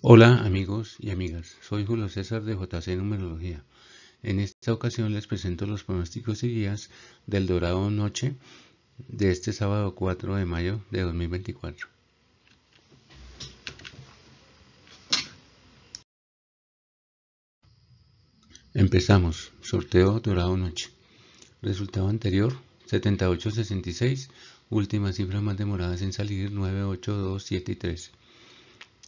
Hola amigos y amigas, soy Julio César de JC Numerología. En esta ocasión les presento los pronósticos y guías del Dorado Noche de este sábado 4 de mayo de 2024. Empezamos, sorteo Dorado Noche. Resultado anterior 7866, últimas cifras más demoradas en salir 98273.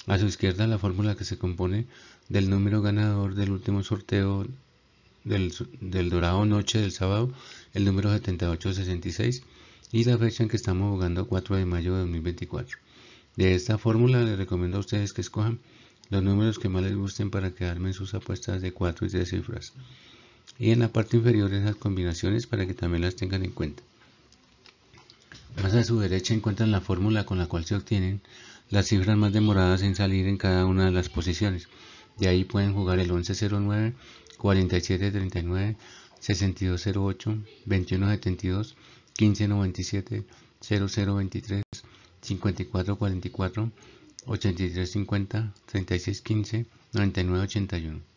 A su izquierda la fórmula que se compone del número ganador del último sorteo del, dorado noche del sábado, el número 7866 y la fecha en que estamos jugando 4 de mayo de 2024. De esta fórmula les recomiendo a ustedes que escojan los números que más les gusten para quedarme en sus apuestas de 4 y 3 cifras y en la parte inferior esas combinaciones para que también las tengan en cuenta. Más a su derecha encuentran la fórmula con la cual se obtienen las cifras más demoradas en salir en cada una de las posiciones. De ahí pueden jugar el 1109, 4739, 6208, 2172, 1597, 0023, 5444, 8350, 3615, 9981.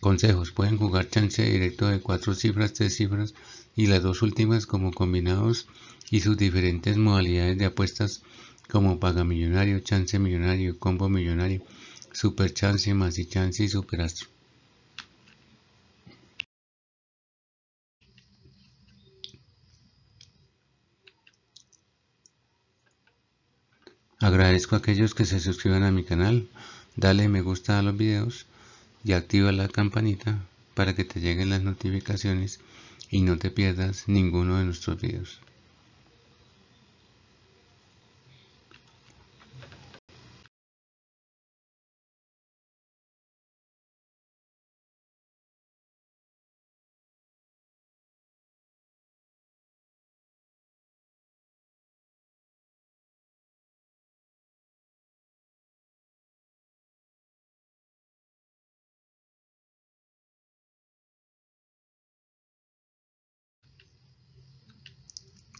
Consejos. Pueden jugar chance directo de cuatro cifras, tres cifras y las dos últimas como combinados y sus diferentes modalidades de apuestas como paga millonario, chance millonario, combo millonario, super chance, más y chance y superastro. Agradezco a aquellos que se suscriban a mi canal, dale me gusta a los videos y activa la campanita para que te lleguen las notificaciones y no te pierdas ninguno de nuestros videos.